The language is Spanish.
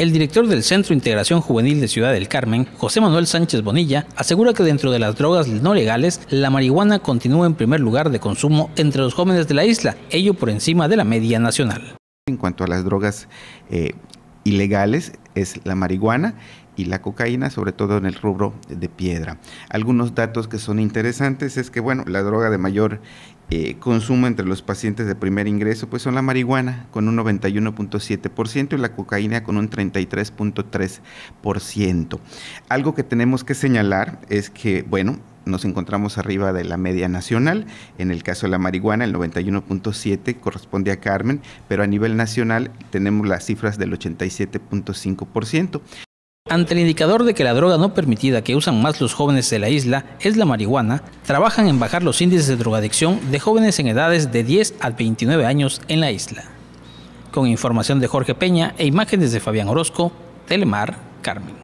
El director del Centro Integración Juvenil de Ciudad del Carmen, José Manuel Sánchez Bonilla, asegura que dentro de las drogas no legales, la marihuana continúa en primer lugar de consumo entre los jóvenes de la isla, ello por encima de la media nacional. En cuanto a las drogas eh, ilegales es la marihuana y la cocaína, sobre todo en el rubro de piedra. Algunos datos que son interesantes es que, bueno, la droga de mayor eh, consumo entre los pacientes de primer ingreso, pues son la marihuana con un 91.7% y la cocaína con un 33.3%. Algo que tenemos que señalar es que, bueno, nos encontramos arriba de la media nacional. En el caso de la marihuana, el 91.7 corresponde a Carmen, pero a nivel nacional tenemos las cifras del 87.5%. Ante el indicador de que la droga no permitida que usan más los jóvenes de la isla es la marihuana, trabajan en bajar los índices de drogadicción de jóvenes en edades de 10 a 29 años en la isla. Con información de Jorge Peña e imágenes de Fabián Orozco, Telemar, Carmen.